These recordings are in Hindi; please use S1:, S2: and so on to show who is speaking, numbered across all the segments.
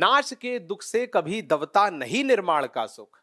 S1: नाश के दुख से कभी दबता नहीं निर्माण का सुख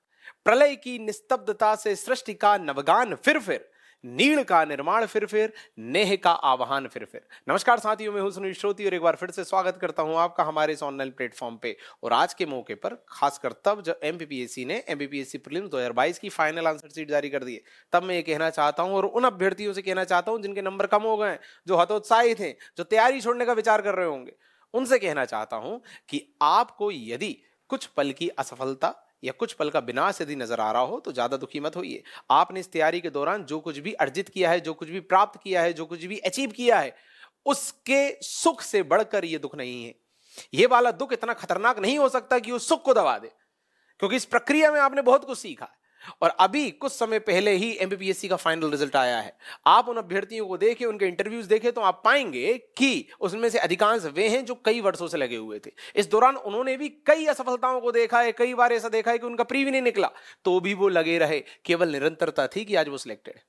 S1: प्रलय की निस्तब्धता से सृष्टि का नवगान फिर फिर नील का निर्माण फिर फिर नेह का आवाहन फिर फिर नमस्कार साथियों मैं हूं सुनील श्रोती और एक बार फिर से स्वागत करता हूं आपका हमारे इस ऑनलाइन प्लेटफॉर्म पे और आज के मौके पर खासकर तब जब एमपीपीएससी ने एमपीपीएससी प्रीलिम्स 2022 की फाइनल आंसर सीट जारी कर दी है तब मैं ये कहना चाहता हूं और उन अभ्यर्थियों से कहना चाहता हूं जिनके नंबर कम हो गए जो हतोत्साहित हैं जो तैयारी छोड़ने का विचार कर रहे होंगे उनसे कहना चाहता हूं कि आपको यदि कुछ पल की असफलता या कुछ पल का विनाश यदि नजर आ रहा हो तो ज्यादा दुखी मत होइए आपने इस तैयारी के दौरान जो कुछ भी अर्जित किया है जो कुछ भी प्राप्त किया है जो कुछ भी अचीव किया है उसके सुख से बढ़कर यह दुख नहीं है यह वाला दुख इतना खतरनाक नहीं हो सकता कि उस सुख को दबा दे क्योंकि इस प्रक्रिया में आपने बहुत कुछ सीखा और अभी कुछ समय पहले ही एमबीपीएससी का फाइनल रिजल्ट आया है आप उन अभ्यर्थियों को देखे उनके इंटरव्यूज देखे तो आप पाएंगे कि उसमें से अधिकांश वे हैं जो कई वर्षों से लगे हुए थे इस दौरान उन्होंने भी कई असफलताओं को देखा है कई बार ऐसा देखा है कि उनका प्री भी नहीं निकला तो भी वो लगे रहे केवल निरंतरता थी कि आज वो सिलेक्टेड है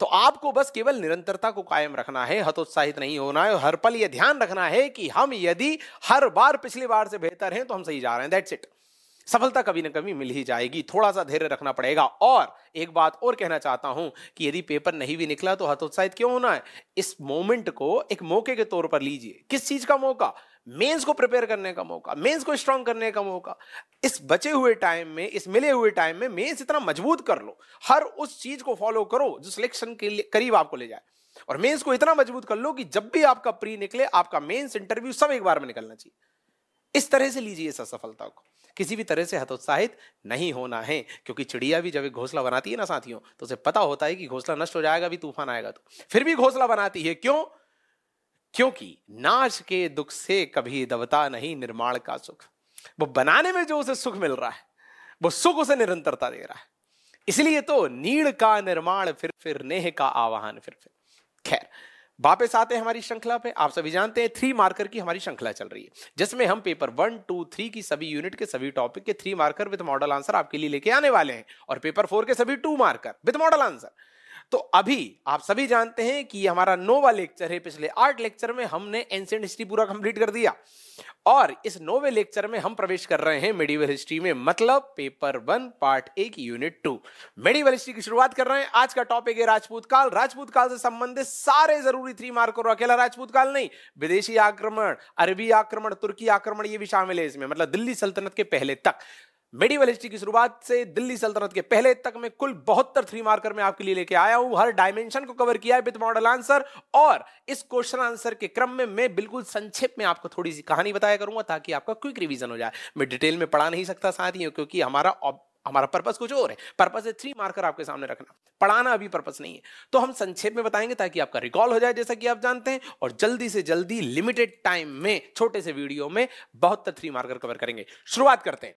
S1: तो आपको बस केवल निरंतरता को कायम रखना है हतोत्साहित नहीं होना है हर पल यह ध्यान रखना है कि हम यदि हर बार पिछली बार से बेहतर हैं तो हम सही जा रहे हैं दैट्स इट सफलता कभी ना कभी मिल ही जाएगी थोड़ा सा धैर्य रखना पड़ेगा और एक बात और कहना चाहता हूं कि यदि पेपर नहीं भी निकला तो हतोत्साहित क्यों होना है इस मोमेंट को एक मौके के तौर पर लीजिए किस चीज का मौका मेंस को प्रिपेयर करने का मौका मेंस को स्ट्रांग करने का मौका इस बचे हुए टाइम में इस मिले हुए टाइम में मेंस इतना मजबूत कर लो हर उस चीज को फॉलो करो जो सिलेक्शन के लिए करीब आपको ले जाए और मेंस को इतना मजबूत कर लो कि जब भी आपका प्री निकले आपका मेंस इंटरव्यू सब एक बार में निकलना चाहिए इस तरह से लीजिए सफलता को किसी भी तरह से हतोत्साहित नहीं होना है क्योंकि चिड़िया भी जब एक घोसला बनाती है ना साथियों तो उसे पता होता है कि घोसला नष्ट हो जाएगा भी तूफान आएगा तो फिर भी घोसला बनाती है क्यों क्योंकि नाश के दुख से कभी दबता नहीं निर्माण का सुख वो बनाने में जो उसे सुख मिल रहा है वो सुख उसे निरंतरता दे रहा है इसलिए तो नीड़ का निर्माण फिर फिर नेह का आवाहन फिर फिर खैर वापस आते हैं हमारी श्रृंखला पे आप सभी जानते हैं थ्री मार्कर की हमारी श्रृंखला चल रही है जिसमें हम पेपर वन टू थ्री की सभी यूनिट के सभी टॉपिक के three marker with model answer आपके लिए लेके आने वाले हैं और पेपर फोर के सभी two marker with model answer तो अभी आप सभी जानते हैं कि ये हमारा नोवा लेक्चर है पिछले आठ लेक्चर में हमने एंशियंट हिस्ट्री पूरा कंप्लीट कर दिया और इस नोवे लेक्चर में हम प्रवेश कर रहे हैं मेडिवल हिस्ट्री में मतलब पेपर वन पार्ट एक यूनिट टू मेडिवल हिस्ट्री की शुरुआत कर रहे हैं आज का टॉपिक है राजपूत काल राजपूत काल से संबंधित सारे जरूरी थ्री मार्क और अकेला राजपूत काल नहीं विदेशी आक्रमण अरबी आक्रमण तुर्की आक्रमण ये भी शामिल है इसमें मतलब दिल्ली सल्तनत के पहले तक मेडिवल हिस्ट्री की शुरुआत से दिल्ली सल्तनत के पहले तक में कुल बहत्तर थ्री मार्कर में आपके लिए लेके आया हूं हर डायमेंशन को कवर किया है विद मॉडल आंसर और इस क्वेश्चन आंसर के क्रम में मैं बिल्कुल संक्षेप में आपको थोड़ी सी कहानी बताया करूंगा ताकि आपका क्विक रिविजन हो जाए मैं डिटेल में पढ़ा नहीं सकता ही क्योंकि हमारा हमारा पर्पस कुछ और है पर्पस है थ्री मार्कर आपके सामने रखना पढ़ाना अभी पर्पस नहीं है तो हम संक्षेप में बताएंगे ताकि आपका रिकॉल हो जाए जैसा कि आप जानते हैं और जल्दी से जल्दी लिमिटेड टाइम में छोटे से वीडियो में बहुत थ्री मार्कर कवर करेंगे शुरुआत करते हैं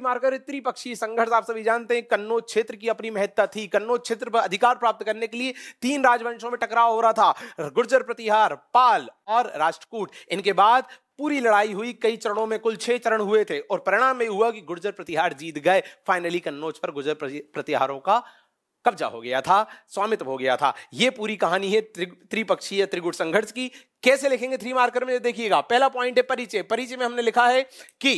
S1: दूरी मारकर त्रिपक्षीय संघर्ष आप सभी जानते हैं कन्नौज क्षेत्र की अपनी महत्ता थी कन्नौज क्षेत्र पर अधिकार प्राप्त करने के लिए तीन राजवंशों में टकराव हो रहा था गुर्जर प्रतिहार पाल और राष्ट्रकूट इनके बाद पूरी लड़ाई हुई कई चरणों में कुल छह चरण हुए थे और परिणाम ये हुआ कि गुर्जर प्रतिहार जीत गए फाइनली कन्नौज पर गुर्जर प्रतिहारों का कब्जा हो गया था स्वामित्व हो गया था यह पूरी कहानी है त्रिपक्षीय त्रिगुट संघर्ष की कैसे लिखेंगे थ्री मार्कर में देखिएगा पहला पॉइंट है परिचय परिचय में हमने लिखा है कि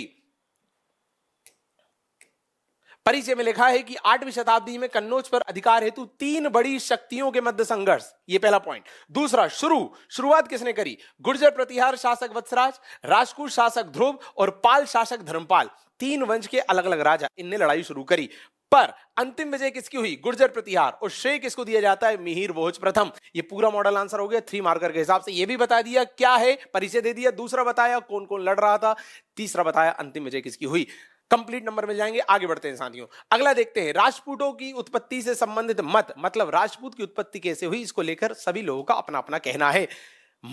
S1: परिचय में लिखा है कि आठवीं शताब्दी में कन्नौज पर अधिकार हेतु तीन बड़ी शक्तियों के मध्य संघर्ष ये पहला पॉइंट दूसरा शुरू शुरुआत किसने करी गुर्जर प्रतिहार शासक वत्सराज राजकूट शासक ध्रुव और पाल शासक धर्मपाल तीन वंश के अलग अलग राजा इनने लड़ाई शुरू करी पर अंतिम विजय किसकी हुई गुर्जर प्रतिहार और श्रेय किसको दिया जाता है मिहिर भोज प्रथम ये पूरा मॉडल आंसर हो गया थ्री मार्कर के हिसाब से ये भी बता दिया क्या है परिचय दे दिया दूसरा बताया कौन कौन लड़ रहा था तीसरा बताया अंतिम विजय किसकी हुई कंप्लीट नंबर मिल जाएंगे आगे बढ़ते हैं साथियों अगला देखते हैं राजपूतों की उत्पत्ति से संबंधित मत मतलब राजपूत की उत्पत्ति कैसे हुई इसको लेकर सभी लोगों का अपना अपना कहना है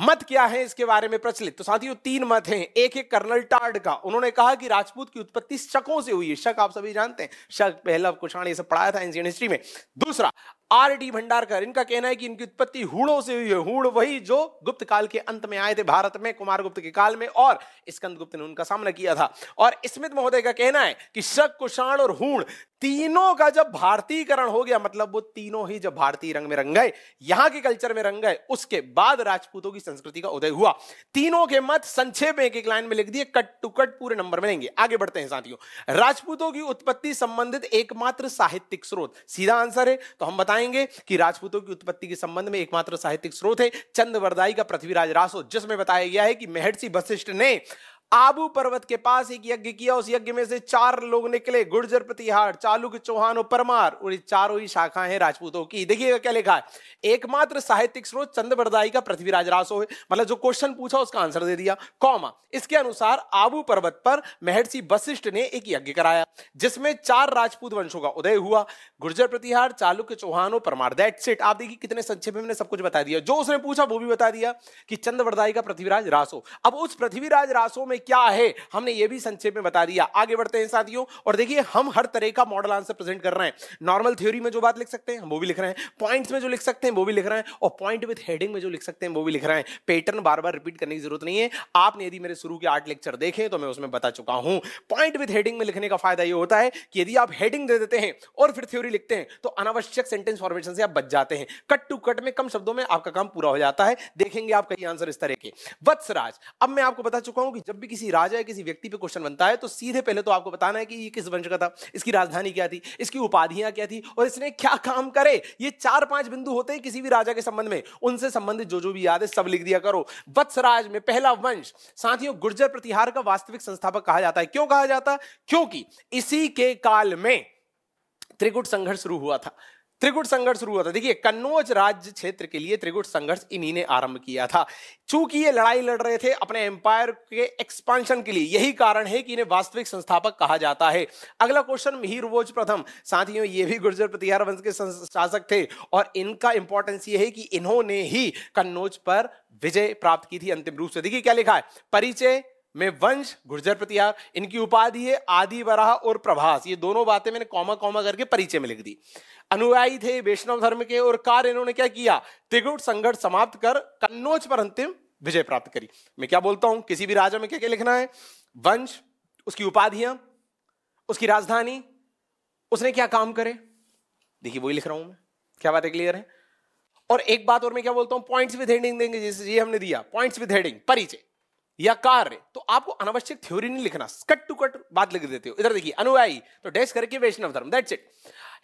S1: मत क्या है इसके बारे में प्रचलित तो साथियों तीन मत हैं एक एक कर्नल टार्ड का उन्होंने कहा कि राजपूत की उत्पत्ति शकों से हुई है शक आप सभी जानते हैं शक पहला कुछ ये सब पढ़ाया था एंशियन हिस्ट्री में दूसरा आर डी भंडारकर इनका कहना है कि इनकी उत्पत्ति हूणों से हुई है हुड़ वही जो गुप्त काल के अंत में आए थे भारत में कुमार गुप्त के काल में और स्कंद गुप्त ने उनका सामना किया था और स्मित महोदय का कहना है कि शक कुषाण और हूण तीनों का जब भारतीयकरण हो गया मतलब वो तीनों ही जब भारतीय रंग में रंग गए यहां के कल्चर में रंग गए उसके बाद राजपूतों की संस्कृति का उदय हुआ तीनों के मत संक्षेप में एक एक लाइन में लिख दिए कट टू कट पूरे नंबर में लेंगे आगे बढ़ते हैं साथियों राजपूतों की उत्पत्ति संबंधित एकमात्र साहित्यिक स्रोत सीधा आंसर है तो हम बताएं बताएंगे कि राजपूतों की उत्पत्ति के संबंध में एकमात्र साहित्यिक स्रोत है चंद वरदाई का पृथ्वीराज रासो जिसमें बताया गया है कि महर्षि वशिष्ठ ने आबू पर्वत के पास एक यज्ञ किया उस यज्ञ में से चार लोग निकले गुर्जर प्रतिहार चालुक चौहान और परमार और चारों ही शाखा है राजपूतों की देखिएगा क्या लिखा है एकमात्र साहित्यिक स्रोत चंद बरदाई का पृथ्वीराज रासो है मतलब जो क्वेश्चन पूछा उसका आंसर दे दिया कौमा इसके अनुसार आबू पर्वत पर महर्षि वशिष्ठ ने एक यज्ञ कराया जिसमें चार राजपूत वंशों का उदय हुआ गुर्जर प्रतिहार चालुक चौहान और परमार दैट सेट आप देखिए कितने संक्षेप में सब कुछ बता दिया जो उसने पूछा वो भी बता दिया कि चंद बरदाई का पृथ्वीराज रासो अब उस पृथ्वीराज रासो में में क्या है हमने ये भी संक्षेप में बता दिया आगे बढ़ते हैं साथियों और देखिए हम हर तरह का मॉडल आंसर प्रेजेंट कर रहे हैं नॉर्मल थ्योरी में जो बात लिख सकते हैं वो भी लिख रहे हैं पॉइंट्स में जो लिख सकते हैं वो भी लिख रहे हैं और पॉइंट विथ हेडिंग में जो लिख सकते हैं वो भी लिख रहे हैं पैटर्न बार बार रिपीट करने की जरूरत नहीं है आपने यदि मेरे शुरू के आठ लेक्चर देखे तो मैं उसमें बता चुका हूं पॉइंट विथ हेडिंग में लिखने का फायदा यह होता है कि यदि आप हेडिंग दे देते हैं और फिर थ्योरी लिखते हैं तो अनावश्यक सेंटेंस फॉर्मेशन से आप बच जाते हैं कट टू कट में कम शब्दों में आपका काम पूरा हो जाता है देखेंगे आप कई आंसर इस तरह के वत्सराज अब मैं आपको बता चुका हूं कि जब भी भी किसी राजा या किसी व्यक्ति पे क्वेश्चन बनता है तो सीधे पहले तो आपको बताना है कि ये किस वंश का था इसकी राजधानी क्या थी इसकी उपाधियां क्या थी और इसने क्या काम करे ये चार पांच बिंदु होते हैं किसी भी राजा के संबंध में उनसे संबंधित जो जो भी याद है सब लिख दिया करो वत्सराज में पहला वंश साथियों गुर्जर प्रतिहार का वास्तविक संस्थापक कहा जाता है क्यों कहा जाता क्योंकि इसी के काल में त्रिकुट संघर्ष शुरू हुआ था त्रिगुट संघर्ष शुरू हुआ था देखिए कन्नौज राज्य क्षेत्र के लिए त्रिगुट संघर्ष इन्हीं ने आरंभ किया था चूंकि ये लड़ाई लड़ रहे थे अपने एम्पायर के एक्सपांशन के लिए यही कारण है कि इन्हें वास्तविक संस्थापक कहा जाता है अगला क्वेश्चन मिहिरवोज प्रथम साथियों ये भी गुर्जर प्रतिहार वंश के शासक थे और इनका इंपॉर्टेंस ये है कि इन्होंने ही कन्नौज पर विजय प्राप्त की थी अंतिम रूप से देखिए क्या लिखा है परिचय में वंश गुर्जर प्रतिहार इनकी उपाधि है आदि बराह और प्रभास ये दोनों बातें मैंने कौमा कौमा करके परिचय में लिख दी अनुयायी थे वैष्णव धर्म के और कार्य इन्होंने क्या किया त्रिगुट संघर्ष समाप्त कर कन्नौज पर अंतिम विजय प्राप्त करी मैं क्या बोलता हूं किसी भी राजा में क्या क्या लिखना है वंश उसकी उपाधियां उसकी राजधानी उसने क्या काम करे देखिए वही लिख रहा हूं मैं क्या बातें क्लियर है और एक बात और मैं क्या बोलता हूं पॉइंट्स विद हेडिंग देंगे जैसे ये हमने दिया पॉइंट्स विद हेडिंग परिचय या कार्य तो आपको अनावश्यक थ्योरी नहीं लिखना कट टू कट बात लिख देते हो इधर देखिए अनुयायी तो डैश करके वैष्णव धर्म दैट्स इट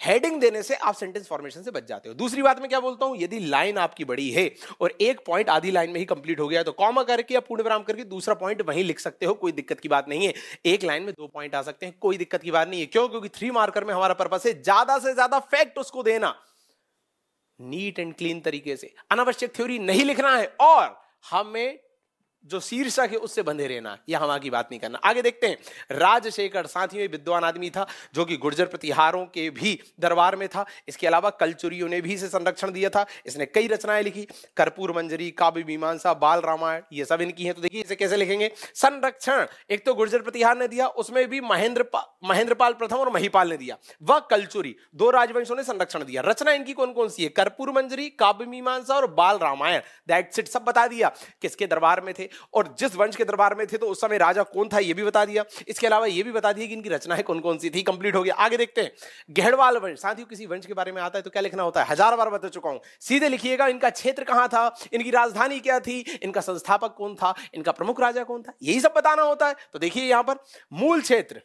S1: हेडिंग देने से आप सेंटेंस फॉर्मेशन से बच जाते हो दूसरी बात मैं क्या बोलता हूं यदि लाइन आपकी बड़ी है और एक पॉइंट आधी लाइन में ही कंप्लीट हो गया तो कॉमा करके या पूर्ण विराम करके दूसरा पॉइंट वहीं लिख सकते हो कोई दिक्कत की बात नहीं है एक लाइन में दो पॉइंट आ सकते हैं कोई दिक्कत की बात नहीं है क्यों क्योंकि थ्री मार्कर में हमारा पर्पस है ज्यादा से ज्यादा फैक्ट उसको देना नीट एंड क्लीन तरीके से अनावश्यक थ्योरी नहीं लिखना है और हमें जो शीर्षक है उससे बंधे रहना यह हम आगे बात नहीं करना आगे देखते हैं राजशेखर में विद्वान आदमी था जो कि गुर्जर प्रतिहारों के भी दरबार में था इसके अलावा कलचुरियों ने भी इसे संरक्षण दिया था इसने कई रचनाएं लिखी कर्पूर मंजरी काव्य मीमांसा बाल रामायण ये सब इनकी है तो देखिए इसे कैसे लिखेंगे संरक्षण एक तो गुर्जर प्रतिहार ने दिया उसमें भी महेंद्र महेंद्रपाल प्रथम और महिपाल ने दिया वह कलचुरी दो राजवंशों ने संरक्षण दिया रचना इनकी कौन कौन सी है कर्पूर मंजरी काव्य मीमांसा और बाल रामायण दैट्स इट सब बता दिया किसके दरबार में थे और जिस वंश के दरबार में थे तो उस समय राजा कौन था यह भी बता दिया इसके अलावा यह भी बता दिया कि इनकी रचनाएं कौन कौन सी थी कंप्लीट हो गया आगे देखते हैं गहड़वाल वंश साथियों किसी वंश के बारे में आता है तो क्या लिखना होता है हजार बार बता चुका हूं सीधे लिखिएगा इनका क्षेत्र कहां था इनकी राजधानी क्या थी इनका संस्थापक कौन था इनका प्रमुख राजा कौन था यही सब बताना होता है तो देखिए यहां पर मूल क्षेत्र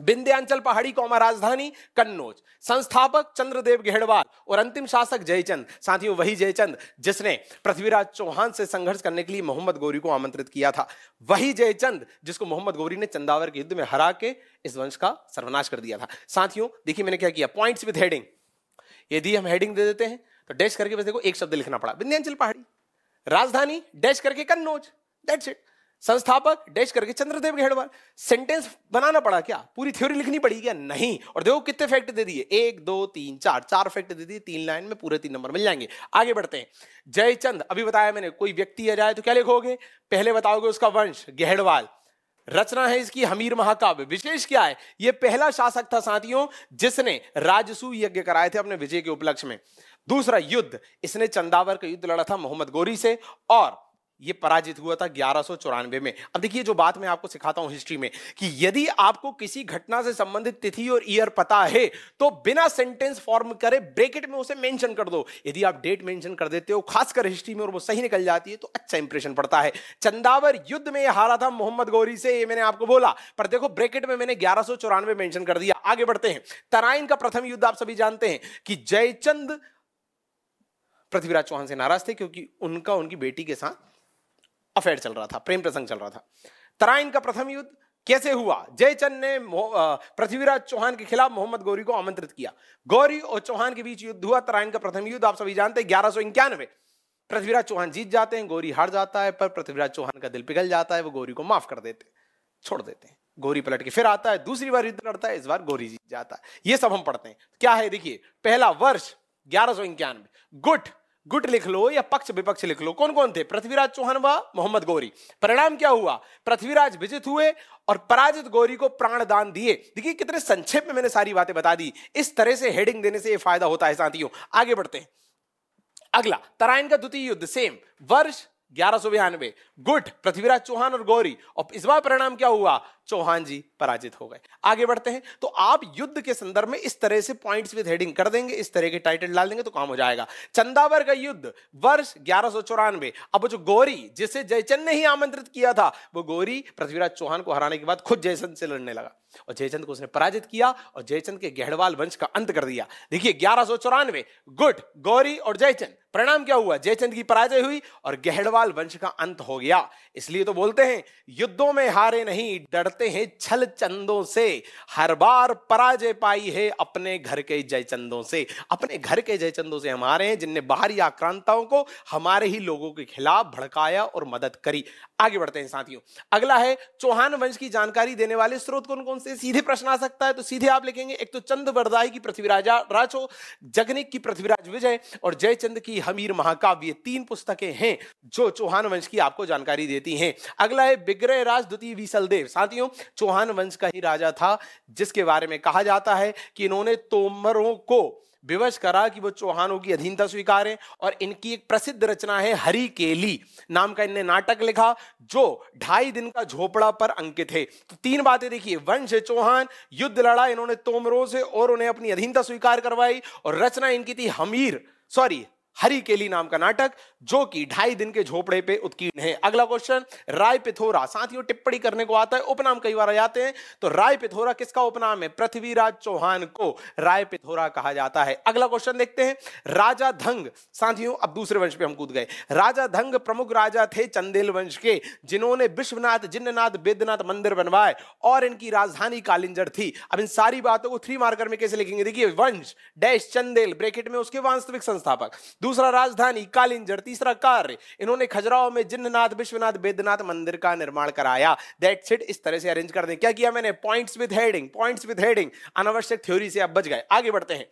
S1: विंध्याचल पहाड़ी कौमा राजधानी कन्नौज संस्थापक चंद्रदेव गहडवाल और अंतिम शासक जयचंद साथियों वही जयचंद जिसने पृथ्वीराज चौहान से संघर्ष करने के लिए मोहम्मद गौरी को आमंत्रित किया था वही जयचंद जिसको मोहम्मद गौरी ने चंदावर के युद्ध में हरा के इस वंश का सर्वनाश कर दिया था साथियों देखिए मैंने क्या किया पॉइंट विद हेडिंग यदि हम हेडिंग दे देते हैं तो डैश करके बस देखो एक शब्द लिखना पड़ा विंध्याचल पहाड़ी राजधानी डैश करके कन्नौज दैट्स इट संस्थापक डैश करके चंद्रदेव गहड़वाल सेंटेंस बनाना पड़ा क्या पूरी थ्योरी लिखनी पड़ी क्या नहीं और देखो कितने फैक्ट दे दिए एक दो तीन चार चार फैक्ट दे दिए तीन लाइन में पूरे तीन नंबर मिल जाएंगे आगे बढ़ते हैं जयचंद अभी बताया मैंने कोई व्यक्ति आ जाए तो क्या लिखोगे पहले बताओगे उसका वंश गहड़वाल रचना है इसकी हमीर महाकाव्य विशेष क्या है यह पहला शासक था साथियों जिसने राजसू यज्ञ कराए थे अपने विजय के उपलक्ष्य में दूसरा युद्ध इसने चंदावर का युद्ध लड़ा था मोहम्मद गोरी से और ये पराजित हुआ था ग्यारह में अब देखिए जो बात मैं आपको सिखाता हूं हिस्ट्री में कि यदि आपको किसी घटना से संबंधित तिथि और ईयर पता है तो बिना सेंटेंस फॉर्म करे ब्रेकेट में उसे मेंशन कर दो यदि आप डेट मेंशन कर देते हो खासकर हिस्ट्री में और वो सही निकल जाती है तो अच्छा इंप्रेशन पड़ता है चंदावर युद्ध में हारा था मोहम्मद गौरी से ये मैंने आपको बोला पर देखो ब्रेकेट में मैंने ग्यारह मेंशन कर दिया आगे बढ़ते हैं तराइन का प्रथम युद्ध आप सभी जानते हैं कि जयचंद पृथ्वीराज चौहान से नाराज थे क्योंकि उनका उनकी बेटी के साथ अफेयर चल रहा था प्रेम प्रसंग चल रहा था तराइन का प्रथम युद्ध कैसे हुआ जयचंद ने पृथ्वीराज चौहान के खिलाफ मोहम्मद गौरी को आमंत्रित किया गौरी और चौहान के बीच युद्ध हुआ तराइन का प्रथम युद्ध आप सभी जानते हैं ग्यारह सौ इक्यानवे पृथ्वीराज चौहान जीत जाते हैं गौरी हार जाता है पर पृथ्वीराज चौहान का दिल पिघल जाता है वो गौरी को माफ कर देते छोड़ देते हैं गौरी पलट के फिर आता है दूसरी बार युद्ध लड़ता है इस बार गौरी जीत जाता है ये सब हम पढ़ते हैं क्या है देखिए पहला वर्ष ग्यारह सौ इक्यानवे गुट गुट लिख लो या पक्ष विपक्ष लिख लो कौन कौन थे पृथ्वीराज चौहान व मोहम्मद गौरी परिणाम क्या हुआ पृथ्वीराज विजित हुए और पराजित गौरी को प्राण दान दिए देखिए कितने संक्षेप में मैंने सारी बातें बता दी इस तरह से हेडिंग देने से यह फायदा होता है साथियों आगे बढ़ते हैं अगला तराइन का द्वितीय युद्ध सेम वर्ष ग्यारह सौ बयानवे गुट पृथ्वीराज चौहान और गौरी और इस बार परिणाम क्या हुआ चौहान जी पराजित हो गए आगे बढ़ते हैं तो आप युद्ध के संदर्भ में इस तरह से पॉइंट्स विद हेडिंग कर देंगे इस तरह के टाइटल डाल देंगे तो काम हो जाएगा चंदावर का युद्ध वर्ष ग्यारह अब जो गौरी जिसे जयचंद ने ही आमंत्रित किया था वो गौरी पृथ्वीराज चौहान को हराने के बाद खुद जयचंद से लड़ने लगा और जयचंद को उसने पराजित किया और जयचंद के गहड़वाल वंश का अंत कर दिया देखिए ग्यारह सौ चौरानवे गुड गौरी और जयचंद परिणाम क्या हुआ जयचंद की पराजय हुई और गहड़वाल वंश का अंत हो गया इसलिए तो बोलते हैं युद्धों में हारे नहीं डरते हैं छल चंदों से हर बार पराजय पाई है अपने घर के जयचंदों से अपने घर के जयचंदों से हमारे हैं जिनने बाहरी आक्रांताओं को हमारे ही लोगों के खिलाफ भड़काया और मदद करी आगे बढ़ते हैं साथियों अगला है चौहान वंश की जानकारी देने वाले स्रोत कौन कौन से सीधे प्रश्न आ सकता है तो सीधे आप लिखेंगे एक तो चंद वरदाई की पृथ्वीराज राजो जगनिक की पृथ्वीराज विजय और जयचंद की हमीर महाकाव्य तीन पुस्तकें हैं जो चौहान वंश की आपको जानकारी देती हैं अगला है बिग्रह राज द्वितीय बीसलदेव साथियों चौहान वंश का ही राजा था जिसके बारे में कहा जाता है कि इन्होंने तोमरों को विवश करा कि वो चौहानों की अधीनता स्वीकारें और इनकी एक प्रसिद्ध रचना है हरी केली नाम का इनने नाटक लिखा जो ढाई दिन का झोपड़ा पर अंकित है तो तीन बातें देखिए वंश चौहान युद्ध लड़ा इन्होंने तोमरों से और उन्हें अपनी अधीनता स्वीकार करवाई और रचना इनकी थी हमीर सॉरी हरी केली नाम का नाटक जो कि ढाई दिन के झोपड़े पे उत्कीर्ण है अगला क्वेश्चन राय पिथोरा साथियों टिप्पणी करने को आता है उपनाम कई बार आ जाते हैं तो राय पिथोरा किसका उपनाम है पृथ्वीराज चौहान को राय पिथोरा कहा जाता है अगला क्वेश्चन देखते हैं राजा धंग साथियों अब दूसरे वंश पे हम कूद गए राजा धंग प्रमुख राजा थे चंदेल वंश के जिन्होंने विश्वनाथ जिन्ननाथ बेदनाथ मंदिर बनवाए और इनकी राजधानी कालिंजर थी अब इन सारी बातों को थ्री मार्कर में कैसे लिखेंगे देखिए वंश डैश चंदेल ब्रेकेट में उसके वास्तविक संस्थापक दूसरा राजधानी कालिंजर तीसरा कार्य इन्होंने खजुराहो में जिन्ननाथ विश्वनाथ वेदनाथ मंदिर का निर्माण कराया दैट्स इट इस तरह से अरेंज कर दें क्या किया मैंने points with heading points with heading अनावश्यक थ्योरी से आप बच गए आगे बढ़ते हैं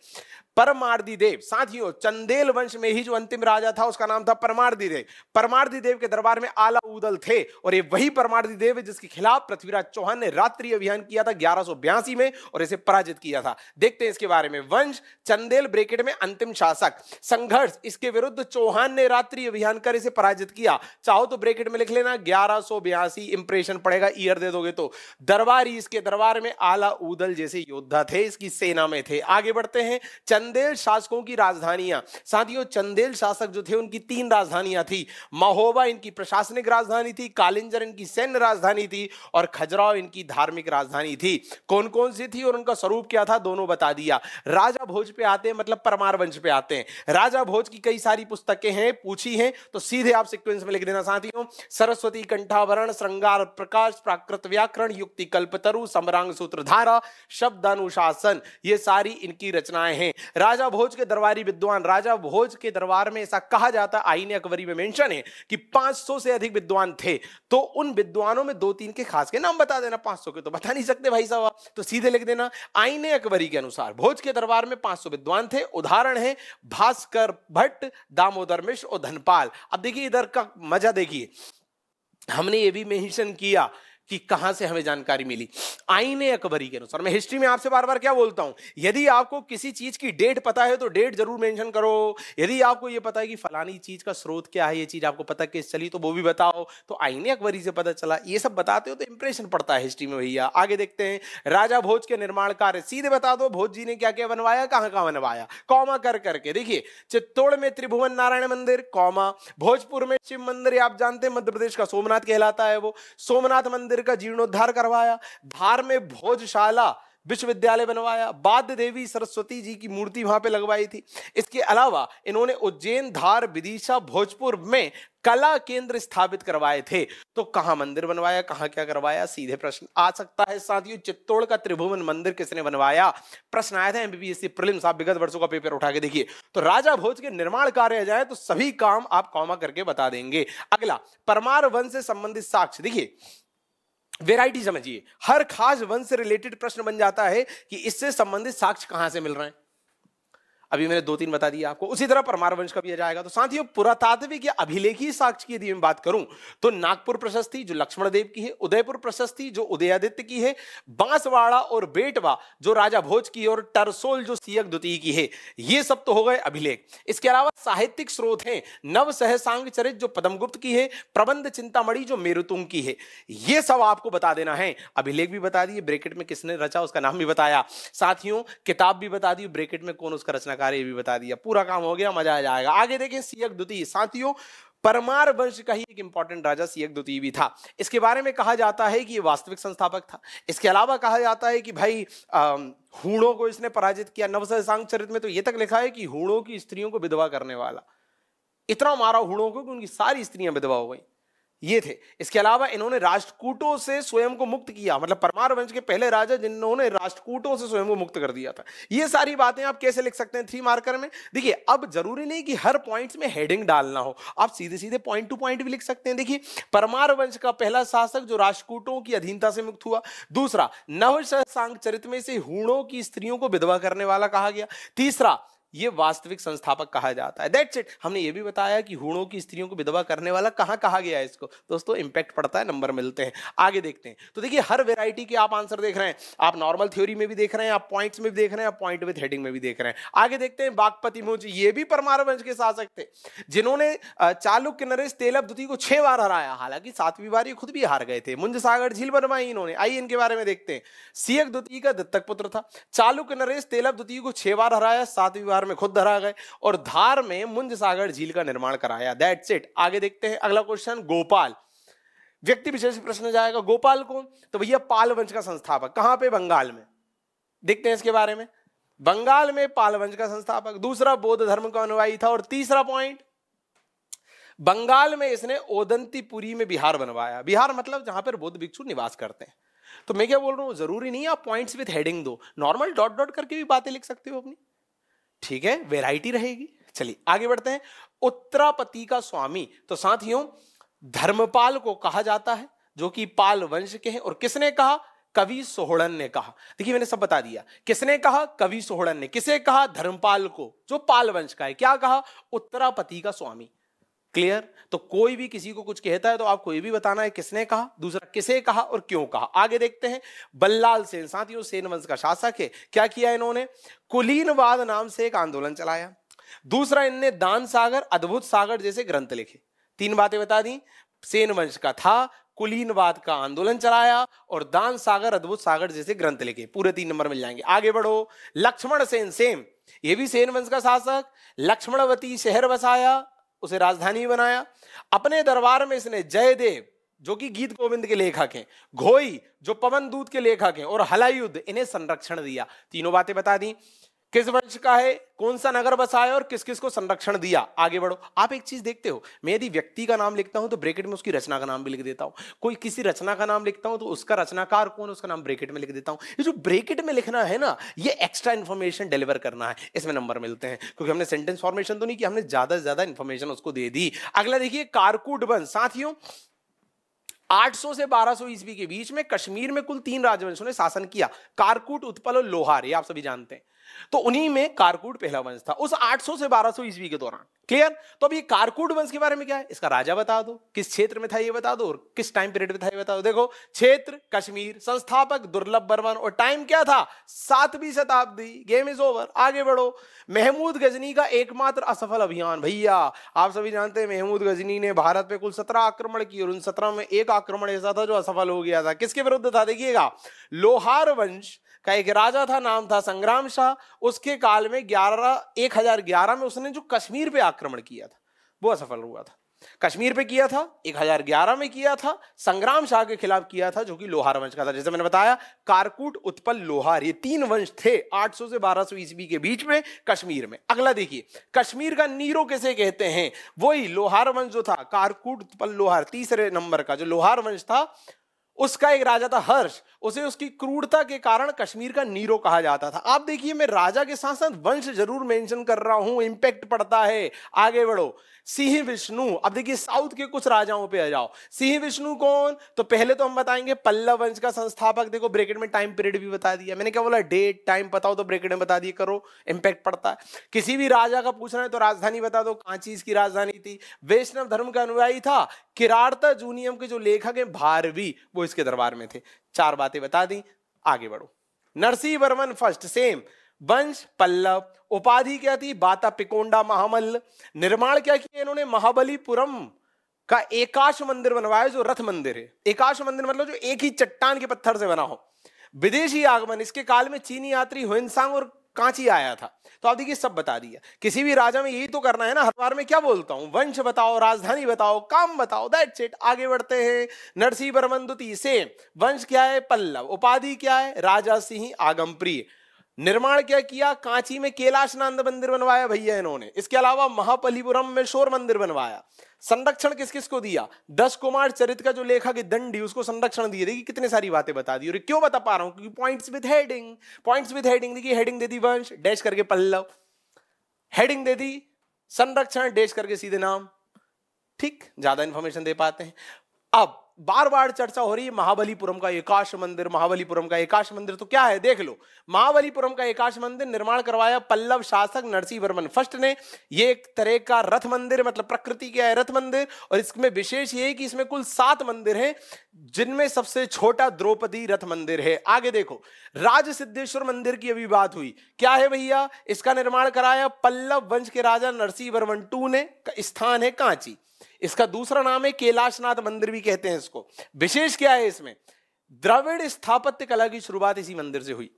S1: परमार्दी देव साथियों चंदेल वंश में ही जो अंतिम राजा था उसका नाम था परमार्दी देव परमार्दी देव के दरबार में आला उदल थे और ये वही परमार्दी देव है जिसके खिलाफ पृथ्वीराज चौहान ने रात्रि अभियान किया था ग्यारह में और इसे पराजित किया था देखते हैं इसके बारे में वंश चंदेल ब्रेकेट में अंतिम शासक संघर्ष इसके विरुद्ध चौहान ने रात्रि अभियान कर इसे पराजित किया चाहो तो ब्रेकेट में लिख लेना ग्यारह सो बयासी इंप्रेशन पड़ेगा ईयर दे दोगे तो दरबारी इसके दरबार में आला उदल जैसे योद्धा थे इसकी सेना में थे आगे बढ़ते हैं चंदेल शासकों की राजधानियां साथियों चंदेल शासक जो थे उनकी तीन राजधानियां थी महोबा इनकी प्रशासनिक राजधानी थी कालिंजर इनकी सैन्य राजधानी थी और खजुराव इनकी धार्मिक राजधानी थी कौन कौन सी थी और उनका स्वरूप क्या था दोनों बता दिया राजा भोज पे आते हैं मतलब परमार वंश पे आते हैं राजा भोज की कई सारी पुस्तकें हैं पूछी हैं तो सीधे आप सिक्वेंस में लिख देना साथियों सरस्वती कंठावरण श्रृंगार प्रकाश प्राकृत व्याकरण युक्ति कल्पतरु समरांग सूत्रधारा शब्द अनुशासन ये सारी इनकी रचनाएं हैं राजा भोज के दरबारी विद्वान राजा भोज के दरबार में ऐसा कहा जाता आईने अकबरी में मेंशन है कि 500 से अधिक विद्वान थे तो उन विद्वानों में दो तीन के खास के नाम बता देना 500 के तो बता नहीं सकते भाई साहब तो सीधे लिख देना आईने अकबरी के अनुसार भोज के दरबार में 500 विद्वान थे उदाहरण है भास्कर भट्ट भट्ट दामोदर मिश्र और धनपाल अब देखिए इधर का मजा देखिए हमने ये भी मेंशन किया कि कहां से हमें जानकारी मिली आईने अकबरी के अनुसार मैं हिस्ट्री में आपसे बार बार क्या बोलता हूं यदि आपको किसी चीज की डेट पता है तो डेट जरूर मेंशन करो यदि आपको यह पता है कि फलानी चीज का स्रोत क्या है ये चीज आपको पता किस चली तो वो भी बताओ तो आईने अकबरी से पता चला ये सब बताते हो तो इंप्रेशन पड़ता है हिस्ट्री में भैया आगे देखते हैं राजा भोज के निर्माण कार्य सीधे बता दो भोज जी ने क्या क्या बनवाया कहां कहां बनवाया कौमा कर करके देखिए चित्तौड़ में त्रिभुवन नारायण मंदिर कौमा भोजपुर में शिव मंदिर आप जानते हैं मध्य प्रदेश का सोमनाथ कहलाता है वो सोमनाथ मंदिर मंदिर का जीर्णोद्धार करवाया धार में भोजशाला विश्वविद्यालय बनवाया बाद देवी सरस्वती जी की मूर्ति वहां पे लगवाई थी इसके अलावा इन्होंने उज्जैन धार विदिशा भोजपुर में कला केंद्र स्थापित करवाए थे तो कहाँ मंदिर बनवाया कहाँ क्या करवाया सीधे प्रश्न आ सकता है साथियों चित्तौड़ का त्रिभुवन मंदिर किसने बनवाया प्रश्न आया था एमबीबीएससी प्रिलिम्स आप विगत वर्षों का पेपर उठा के देखिए तो राजा भोज के निर्माण कार्य आ जाए तो सभी काम आप कौमा करके बता देंगे अगला परमार वन से संबंधित साक्ष्य देखिए वेराइटी समझिए हर खास वंश से रिलेटेड प्रश्न बन जाता है कि इससे संबंधित साक्ष्य कहां से मिल रहे हैं अभी मैंने दो तीन बता दिया आपको उसी तरह परमार वंश का भी जाएगा तो ही पुरातात्विक या अभिलेखी साक्ष्य की यदि मैं बात करूं तो नागपुर प्रशस्ति जो लक्ष्मण देव की है उदयपुर प्रशस्ति जो उदयादित्य की है बांसवाड़ा और बेटवा जो राजा भोज की और टरसोल जो सीयक द्वितीय की है ये सब तो हो गए अभिलेख इसके अलावा साहित्यिक स्रोत है नव सहसांग चरित जो पदमगुप्त की है प्रबंध चिंतामणि जो मेरुतुंग की है ये सब आपको बता देना है अभिलेख भी बता दिए ब्रेकेट में किसने रचा उसका नाम भी बताया साथियों किताब भी बता दी ब्रेकेट में कौन उसका रचना कार्य भी बता दिया पूरा काम हो गया मजा आ जाएगा आगे देखें सीएक द्वितीय साथियों परमार वंश का ही एक इंपॉर्टेंट राजा सीएक द्वितीय भी था इसके बारे में कहा जाता है कि ये वास्तविक संस्थापक था इसके अलावा कहा जाता है कि भाई हूणों को इसने पराजित किया नवसांग चरित में तो ये तक लिखा है कि हूणों की स्त्रियों को विधवा करने वाला इतना मारा हूणों को कि उनकी सारी स्त्रियां विधवा हो गई ये थे इसके अलावा इन्होंने राष्ट्रकूटों से स्वयं को मुक्त किया मतलब परमार वंश के पहले राजा जिन्होंने राष्ट्रकूटों से स्वयं को मुक्त कर दिया था ये सारी बातें आप कैसे लिख सकते हैं थ्री मार्कर में देखिए अब जरूरी नहीं कि हर पॉइंट्स में हेडिंग डालना हो आप सीधे सीधे पॉइंट टू पॉइंट भी लिख सकते हैं देखिए परमार वंश का पहला शासक जो राष्ट्रकूटों की अधीनता से मुक्त हुआ दूसरा नव सांग चरित्र में से हूणों की स्त्रियों को विधवा करने वाला कहा गया तीसरा ये वास्तविक संस्थापक कहा जाता है दैट्स इट हमने ये भी बताया कि हूणों की स्त्रियों को विधवा करने वाला कहाँ कहा गया है इसको दोस्तों इंपैक्ट पड़ता है नंबर मिलते हैं आगे देखते हैं तो देखिए हर वेराइटी के आप आंसर देख रहे हैं आप नॉर्मल थ्योरी में भी देख रहे हैं आप पॉइंट्स में भी देख रहे हैं आप पॉइंट विथ हेडिंग में भी देख रहे हैं आगे देखते हैं बागपति मुंज ये भी परमार के शासक थे जिन्होंने चालुक्य नरेश तेलब दुती को छह बार हराया हालांकि सातवीं बार ये खुद भी हार गए थे मुंज सागर झील बनवाई इन्होंने आइए इनके बारे में देखते हैं सीएक द्वितीय का दत्तक पुत्र था चालुक्य नरेश तेलब दुती को छह बार हराया सातवीं बार धार में खुद धरा गए और धार में मुंज सागर झील का निर्माण कराया दैट्स इट आगे देखते हैं अगला क्वेश्चन गोपाल व्यक्ति विशेष प्रश्न जाएगा गोपाल को तो भैया पाल वंश का संस्थापक कहां पे बंगाल में देखते हैं इसके बारे में बंगाल में पाल वंश का संस्थापक दूसरा बौद्ध धर्म का अनुयायी था और तीसरा पॉइंट बंगाल में इसने ओदंतीपुरी में बिहार बनवाया बिहार मतलब जहां पर बौद्ध भिक्षु निवास करते हैं तो मैं क्या बोल रहा हूं जरूरी नहीं आप पॉइंट्स विद हेडिंग दो नॉर्मल डॉट डॉट करके भी बातें लिख सकते हो अपनी ठीक है वेराइटी रहेगी चलिए आगे बढ़ते हैं उत्तरापति का स्वामी तो साथियों धर्मपाल को कहा जाता है जो कि पाल वंश के हैं और किसने कहा कवि सोहड़न ने कहा देखिए मैंने सब बता दिया किसने कहा कवि सोहड़न ने किसे कहा धर्मपाल को जो पाल वंश का है क्या कहा उत्तरापति का स्वामी क्लियर तो कोई भी किसी को कुछ कहता है तो आपको ये भी बताना है किसने कहा दूसरा किसे कहा और क्यों कहा आगे देखते हैं बल्लाल सेन साथियों सेन वंश का शासक है क्या किया इन्होंने कुलीनवाद नाम से एक आंदोलन चलाया दूसरा इनने दान सागर अद्भुत सागर जैसे ग्रंथ लिखे तीन बातें बता दी सेन वंश का था कुलीनवाद का आंदोलन चलाया और दान सागर अद्भुत सागर जैसे ग्रंथ लिखे पूरे तीन नंबर मिल जाएंगे आगे बढ़ो लक्ष्मण सेन सेम ये भी सेन वंश का शासक लक्ष्मणवती शहर बसाया उसे राजधानी बनाया अपने दरबार में इसने जयदेव जो कि गीत गोविंद के लेखक हैं घोई जो पवन दूत के लेखक हैं और हलायुद्ध इन्हें संरक्षण दिया तीनों बातें बता दी किस वंश का है कौन सा नगर बसाया और किस किस को संरक्षण दिया आगे बढ़ो आप एक चीज देखते हो मैं यदि व्यक्ति का नाम लिखता हूं तो ब्रेकेट में उसकी रचना का नाम भी लिख देता हूं कोई किसी रचना का नाम लिखता हूं तो उसका रचनाकार कौन उसका नाम ब्रेकेट में लिख देता हूं ये जो ब्रेकेट में लिखना है ना ये एक्स्ट्रा इन्फॉर्मेशन डिलीवर करना है इसमें नंबर मिलते हैं क्योंकि हमने सेंटेंस फॉर्मेशन तो नहीं किया हमने ज्यादा से ज्यादा इन्फॉर्मेशन उसको दे दी अगला देखिए कारकूट वन साथियों 800 से 1200 सौ ईस्वी के बीच में कश्मीर में कुल तीन राजवंशों ने शासन किया कारकूट उत्पल और लोहार ये आप सभी जानते हैं तो उन्हीं में कारकूट पहला वंश था उस 800 से 1200 सौ ईस्वी के दौरान क्लियर तो अब ये कारकूट वंश के बारे में क्या है इसका राजा बता दो किस क्षेत्र में था ये बता दो और किस टाइम पीरियड में था ये बता दो देखो क्षेत्र कश्मीर संस्थापक दुर्लभ बर्मन और टाइम क्या था सातवीं शताब्दी गेम इज ओवर आगे बढ़ो महमूद गजनी का एकमात्र असफल अभियान भैया आप सभी जानते हैं महमूद गजनी ने भारत पे कुल सत्रह आक्रमण किए और उन सत्रह में एक आक्रमण ऐसा था जो असफल हो गया था किसके विरुद्ध था देखिएगा लोहार वंश का एक राजा था नाम था संग्राम शाह उसके काल में ग्यारह एक हजार ग्यारह में उसने जो कश्मीर पे आक्रमण किया था वो असफल हुआ था कश्मीर पे किया था एक हजार ग्यारह में किया था संग्राम शाह के खिलाफ किया था जो कि लोहार वंश का था जैसे मैंने बताया कारकूट उत्पल लोहार ये तीन वंश थे 800 से 1200 ईस्वी के बीच में कश्मीर में अगला देखिए कश्मीर का नीरो किसे कहते हैं वही लोहार वंश जो था कारकूट उत्पल लोहार तीसरे नंबर का जो लोहार वंश था उसका एक राजा था हर्ष उसे उसकी क्रूरता के कारण कश्मीर का नीरो कहा जाता था आप देखिए मैं राजा के साथ साथ वंश जरूर मेंशन कर रहा हूं इंपैक्ट पड़ता है आगे बढ़ो सिंह विष्णु अब देखिए साउथ के कुछ राजाओं पे आ जाओ सिंह विष्णु कौन तो पहले तो हम बताएंगे पल्लव वंश का संस्थापक देखो ब्रेकेट में टाइम पीरियड भी बता दिया मैंने क्या बोला डेट टाइम पता हो तो ब्रेकेट में बता दिए करो इंपैक्ट पड़ता है किसी भी राजा का पूछना है तो राजधानी बता दो कांची इसकी राजधानी थी वैष्णव धर्म का अनुयायी था किरार्ता जूनियम के जो लेखक है भारवी वो इसके दरबार में थे चार बातें बता दी आगे बढ़ो नरसिंह वर्मन फर्स्ट सेम वंश पल्लव उपाधि क्या थी बाता पिकोंडा महामल निर्माण क्या किया इन्होंने महाबलीपुरम का एकाश मंदिर बनवाया जो रथ मंदिर है एकाश मंदिर मतलब जो एक ही चट्टान के पत्थर से बना हो विदेशी आगमन इसके काल में चीनी यात्री हुसांग और कांची आया था तो आप देखिए सब बता दिया किसी भी राजा में यही तो करना है ना हर बार में क्या बोलता हूं वंश बताओ राजधानी बताओ काम बताओ दैट्स इट आगे बढ़ते हैं नरसिंह बरमंदुती से वंश क्या है पल्लव उपाधि क्या है राजा सिंह आगम प्रिय निर्माण क्या किया कांची में कैलाशनांद मंदिर बनवाया भैया इन्होंने इसके अलावा महापलीपुरम में शोर मंदिर बनवाया संरक्षण किस किस को दिया दस कुमार चरित का जो लेखक दंडी उसको संरक्षण दिए देखिए कितने सारी बातें बता दी और क्यों बता पा रहा हूं क्योंकि points with heading points with heading देखिए हेडिंग दे दी वंश डैश करके पल्लव हेडिंग दे दी संरक्षण डैश करके सीधे नाम ठीक ज्यादा इंफॉर्मेशन दे पाते हैं अब बार बार चर्चा हो रही है महाबलीपुरम का एकाश मंदिर महाबलीपुरम का एकाश मंदिर तो क्या है देख लो महाबलीपुरम का एकाश मंदिर निर्माण करवाया पल्लव शासक नरसिंह वर्मन फर्स्ट ने ये एक तरह का रथ मंदिर मतलब प्रकृति के है रथ मंदिर और इसमें विशेष ये है कि इसमें कुल सात मंदिर हैं जिनमें सबसे छोटा द्रौपदी रथ मंदिर है आगे देखो राज सिद्धेश्वर मंदिर की अभी बात हुई क्या है भैया इसका निर्माण कराया पल्लव वंश के राजा नरसिंह वर्मन टू ने स्थान है कांची इसका दूसरा नाम है कैलाशनाथ मंदिर भी कहते हैं इसको विशेष क्या है इसमें द्रविड़ स्थापत्य कला की शुरुआत इसी मंदिर से हुई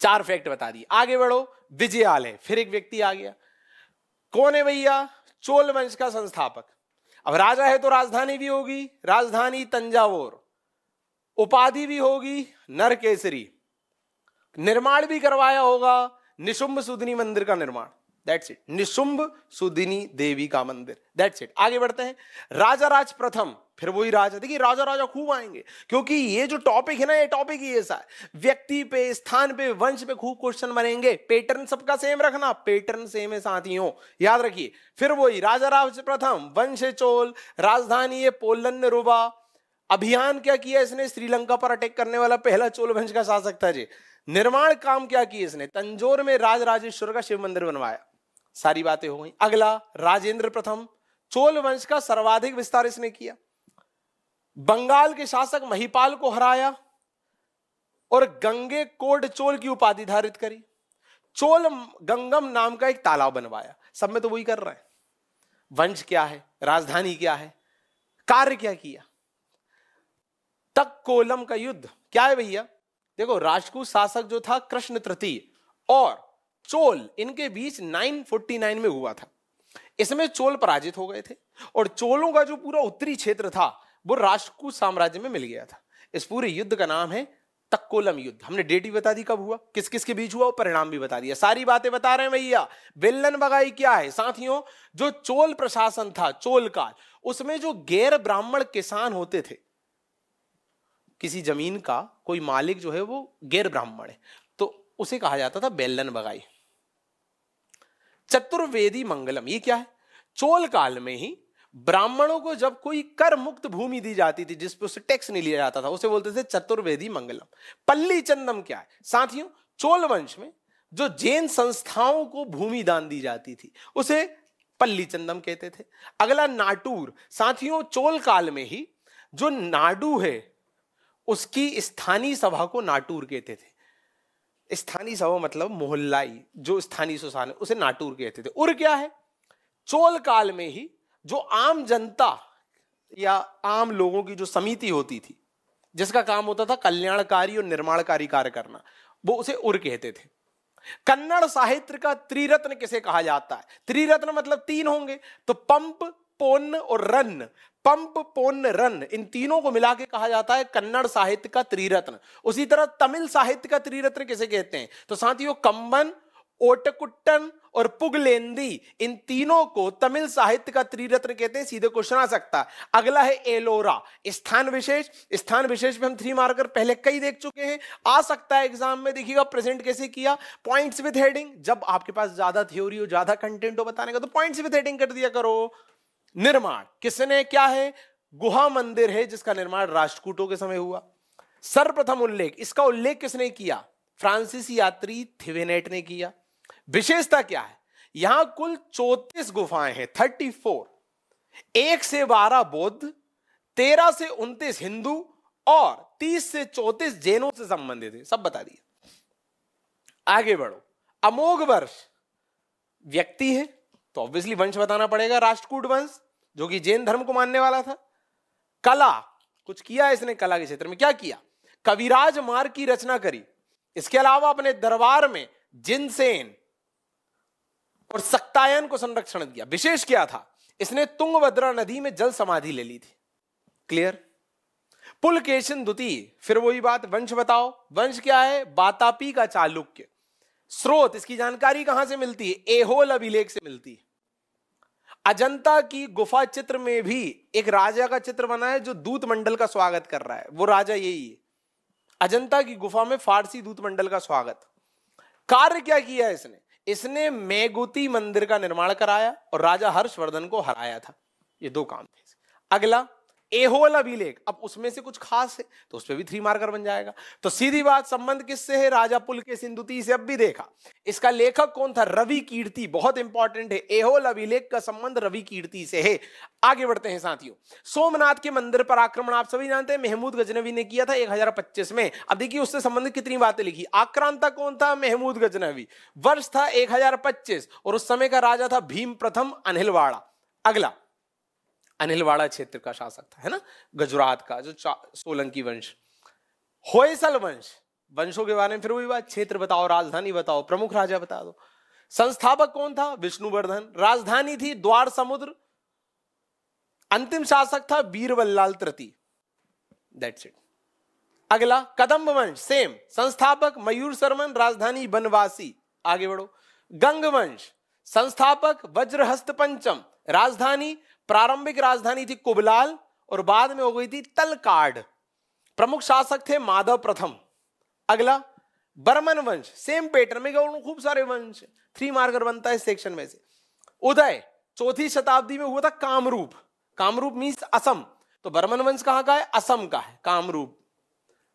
S1: चार फैक्ट बता दिए आगे बढ़ो विजयालय फिर एक व्यक्ति आ गया कौन है भैया चोल वंश का संस्थापक अब राजा है तो राजधानी भी होगी राजधानी तंजावोर उपाधि भी होगी नरकेसरी निर्माण भी करवाया होगा निशुंभ सुदिनी मंदिर का निर्माण दैट्स इट निशुंभ सुदिनी देवी का मंदिर दैट्स इट आगे बढ़ते हैं राजा राज प्रथम फिर वही राजा देखिए राजा राजा खूब आएंगे क्योंकि ये जो टॉपिक है ना ये टॉपिक ही ऐसा है व्यक्ति पे स्थान पे वंश पे खूब क्वेश्चन बनेंगे पैटर्न सबका सेम रखना पैटर्न सेम है साथियों याद रखिए फिर वही राजा राज प्रथम वंश चोल राजधानी है पोलन रूबा अभियान क्या किया इसने श्रीलंका पर अटैक करने वाला पहला चोल वंश का शासक था जी निर्माण काम क्या किया इसने तंजोर में राज राजेश्वर का शिव मंदिर बनवाया सारी बातें हो गई अगला राजेंद्र प्रथम चोल वंश का सर्वाधिक विस्तार इसने किया बंगाल के शासक महिपाल को हराया और गंगे कोड चोल की उपाधि धारित करी चोल गंगम नाम का एक तालाब बनवाया सब में तो वही कर रहे हैं वंश क्या है राजधानी क्या है कार्य क्या किया तक कोलम का युद्ध क्या है भैया देखो राजकूत शासक जो था कृष्ण तृतीय और चोल इनके बीच 949 में हुआ था इसमें चोल पराजित हो गए थे और चोलों का जो पूरा उत्तरी क्षेत्र था वो राष्ट्रकूट साम्राज्य में मिल गया था इस पूरे युद्ध का नाम है तक्कोलम युद्ध हमने डेट भी बता दी कब हुआ किस किस के बीच हुआ और परिणाम भी बता दिया सारी बातें बता रहे हैं भैया बेलन बगाई क्या है साथियों जो चोल प्रशासन था चोल काल उसमें जो गैर ब्राह्मण किसान होते थे किसी जमीन का कोई मालिक जो है वो गैर ब्राह्मण है तो उसे कहा जाता था बेलन बगाई चतुर्वेदी मंगलम ये क्या है चोल काल में ही ब्राह्मणों को जब कोई कर मुक्त भूमि दी जाती थी जिस पर उसे टैक्स नहीं लिया जाता था उसे बोलते थे चतुर्वेदी मंगलम पल्ली चंदम क्या है साथियों चोल वंश में जो जैन संस्थाओं को भूमि दान दी जाती थी उसे पल्ली चंदम कहते थे अगला नाटूर साथियों चोल काल में ही जो नाडू है उसकी स्थानीय सभा को नाटूर कहते थे स्थानीय सभा मतलब मोहल्लाई जो स्थानीय सुसान है उसे नाटूर कहते थे उर क्या है चोल काल में ही जो आम जनता या आम लोगों की जो समिति होती थी जिसका काम होता था कल्याणकारी और निर्माणकारी कार्य करना वो उसे उर कहते थे कन्नड़ साहित्य का त्रिरत्न किसे कहा जाता है त्रिरत्न मतलब तीन होंगे तो पंप पोन और रन पंप पोन रन इन तीनों को मिला के कहा जाता है कन्नड़ साहित्य का त्रिरत्न उसी तरह तमिल साहित्य का त्रिरत्न किसे कहते हैं तो साथियों कंबन ओटकुट्टन और पुगलेंदी इन तीनों को तमिल साहित्य का त्रिरत्न कहते हैं सीधे क्वेश्चन आ सकता है अगला है एलोरा स्थान विशेष स्थान विशेष में हम थ्री मार्कर पहले कई देख चुके हैं आ सकता है एग्जाम में देखिएगा प्रेजेंट कैसे किया पॉइंट्स विद हेडिंग जब आपके पास ज्यादा थ्योरी हो ज्यादा कंटेंट हो बताने का तो पॉइंट्स विद हेडिंग कर दिया करो निर्माण किसने क्या है गुहा मंदिर है जिसका निर्माण राष्ट्रकूटों के समय हुआ सर्वप्रथम उल्लेख इसका उल्लेख किसने किया फ्रांसीसी यात्री थिवेनेट ने किया विशेषता क्या है यहां कुल चौतीस गुफाएं हैं थर्टी फोर एक से बारह बौद्ध तेरह से उनतीस हिंदू और तीस से चौतीस जैनों से संबंधित है सब बता दिया आगे बढ़ो अमोघ वर्ष व्यक्ति है तो ऑब्वियसली वंश बताना पड़ेगा राष्ट्रकूट वंश जो कि जैन धर्म को मानने वाला था कला कुछ किया इसने कला के क्षेत्र में क्या किया कविराज मार की रचना करी इसके अलावा अपने दरबार में जिनसेन और सक्तायन को संरक्षण दिया विशेष क्या था इसने तुंगभद्रा नदी में जल समाधि ले ली थी क्लियर पुलकेशन द्वितीय फिर वही बात वंश बताओ वंश क्या है बातापी का चालुक्य स्रोत इसकी जानकारी कहां से मिलती है एहोल अभिलेख से मिलती है अजंता की गुफा चित्र में भी एक राजा का चित्र बना है जो दूत मंडल का स्वागत कर रहा है वो राजा यही है अजंता की गुफा में फारसी दूत मंडल का स्वागत कार्य क्या किया इसने इसने मेगुती मंदिर का निर्माण कराया और राजा हर्षवर्धन को हराया था ये दो काम थे अगला ए हो वाला भी लेख अब उसमें से कुछ खास है तो उस पर भी थ्री मार्कर बन जाएगा तो सीधी बात संबंध किससे है राजा पुल के सिंधुती से अब भी देखा इसका लेखक कौन था रवि कीर्ति बहुत इंपॉर्टेंट है एहोल अभिलेख का संबंध रवि कीर्ति से है आगे बढ़ते हैं साथियों सोमनाथ के मंदिर पर आक्रमण आप सभी जानते हैं महमूद गजनवी ने किया था एक में अब देखिए उससे संबंधित कितनी बातें लिखी आक्रांता कौन था महमूद गजनवी वर्ष था एक और उस समय का राजा था भीम प्रथम अनिलवाड़ा अगला अनिलवाड़ा क्षेत्र का शासक था है ना गुजरात का जो सोलंकी वंश होयसल वंश वंशों के बारे में फिर वही बात क्षेत्र बताओ राजधानी बताओ प्रमुख राजा बता दो संस्थापक कौन था विष्णुवर्धन राजधानी थी द्वार समुद्र अंतिम शासक था बीरबल्लाल तृतीय दैट्स इट अगला कदम्ब वंश सेम संस्थापक मयूर सरमन राजधानी बनवासी आगे बढ़ो गंग वंश संस्थापक वज्रहस्त पंचम राजधानी प्रारंभिक राजधानी थी कुबलाल और बाद में हो गई थी तलकाड प्रमुख शासक थे माधव प्रथम अगला बर्मन वंश सेम पेटर में खूब सारे वंश थ्री मार्कर बनता है सेक्शन में से उदय चौथी शताब्दी में हुआ था कामरूप कामरूप मीन्स असम तो बर्मन वंश कहां का है असम का है कामरूप